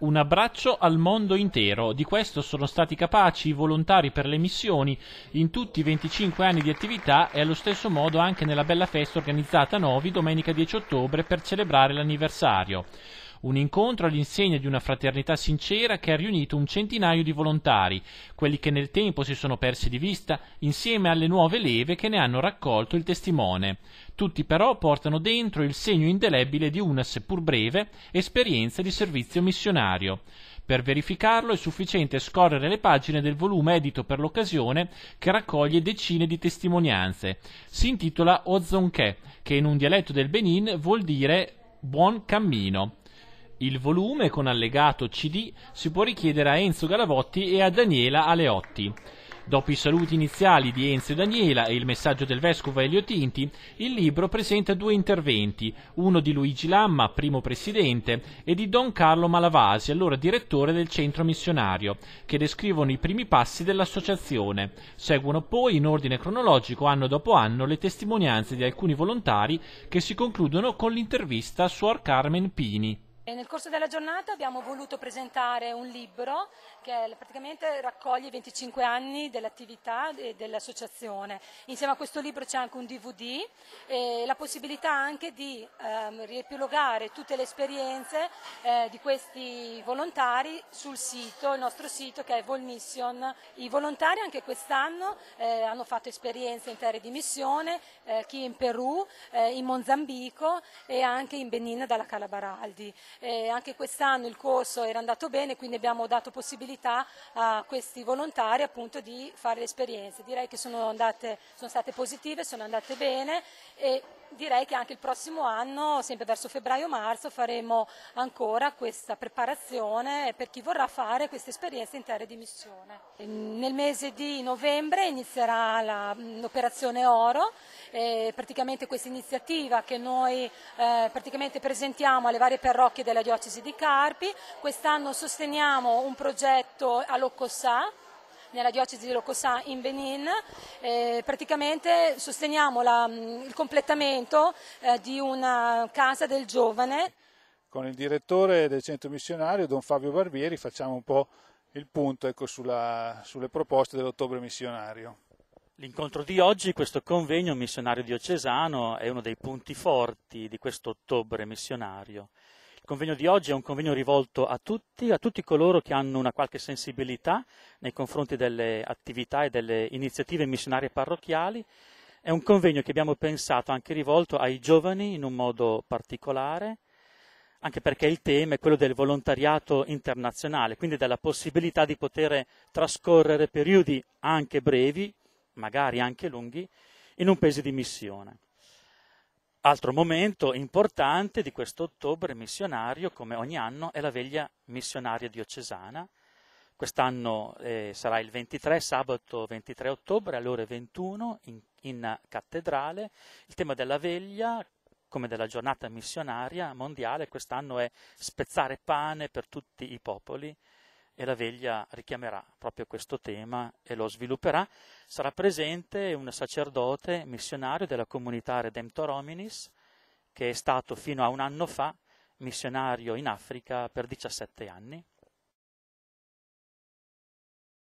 un abbraccio al mondo intero. Di questo sono stati capaci i volontari per le missioni in tutti i 25 anni di attività e allo stesso modo anche nella bella festa organizzata a Novi domenica 10 ottobre per celebrare l'anniversario un incontro all'insegna di una fraternità sincera che ha riunito un centinaio di volontari, quelli che nel tempo si sono persi di vista, insieme alle nuove leve che ne hanno raccolto il testimone. Tutti però portano dentro il segno indelebile di una, seppur breve, esperienza di servizio missionario. Per verificarlo è sufficiente scorrere le pagine del volume edito per l'occasione che raccoglie decine di testimonianze. Si intitola Ozonke, che in un dialetto del Benin vuol dire buon cammino. Il volume con allegato CD si può richiedere a Enzo Galavotti e a Daniela Aleotti. Dopo i saluti iniziali di Enzo e Daniela e il messaggio del vescovo Elio Tinti, il libro presenta due interventi, uno di Luigi Lamma, primo presidente, e di Don Carlo Malavasi, allora direttore del centro missionario, che descrivono i primi passi dell'associazione. Seguono poi, in ordine cronologico, anno dopo anno, le testimonianze di alcuni volontari che si concludono con l'intervista a Suor Carmen Pini. Nel corso della giornata abbiamo voluto presentare un libro che praticamente raccoglie i 25 anni dell'attività e dell'associazione. Insieme a questo libro c'è anche un DVD e la possibilità anche di ehm, riepilogare tutte le esperienze eh, di questi volontari sul sito, il nostro sito che è Volmission. I volontari anche quest'anno eh, hanno fatto esperienze in terre di missione, eh, chi in Perù, eh, in Mozambico e anche in Benin dalla Calabaraldi. Eh, anche quest'anno il corso era andato bene, quindi abbiamo dato possibilità a questi volontari appunto di fare le esperienze. Direi che sono, andate, sono state positive, sono andate bene. E direi che anche il prossimo anno, sempre verso febbraio-marzo, faremo ancora questa preparazione per chi vorrà fare questa esperienza in terre di missione. Ehm, nel mese di novembre inizierà l'operazione Oro, eh, praticamente questa iniziativa che noi eh, presentiamo alle varie parrocchie della diocesi di Carpi. Quest'anno sosteniamo un progetto all'Ocossà nella diocesi di Locosà in Benin. Eh, praticamente sosteniamo la, mm, il completamento eh, di una casa del giovane. Con il direttore del centro missionario, Don Fabio Barbieri, facciamo un po' il punto ecco, sulla, sulle proposte dell'ottobre missionario. L'incontro di oggi, questo convegno missionario diocesano, è uno dei punti forti di questo ottobre missionario. Il convegno di oggi è un convegno rivolto a tutti, a tutti coloro che hanno una qualche sensibilità nei confronti delle attività e delle iniziative missionarie parrocchiali. È un convegno che abbiamo pensato anche rivolto ai giovani in un modo particolare, anche perché il tema è quello del volontariato internazionale, quindi della possibilità di poter trascorrere periodi anche brevi, magari anche lunghi, in un paese di missione. Altro momento importante di questo ottobre missionario, come ogni anno, è la veglia missionaria diocesana. Quest'anno eh, sarà il 23, sabato 23 ottobre alle ore 21 in, in cattedrale. Il tema della veglia, come della giornata missionaria mondiale, quest'anno è spezzare pane per tutti i popoli e la veglia richiamerà proprio questo tema e lo svilupperà. Sarà presente un sacerdote missionario della comunità Redemptor Hominis che è stato fino a un anno fa missionario in Africa per 17 anni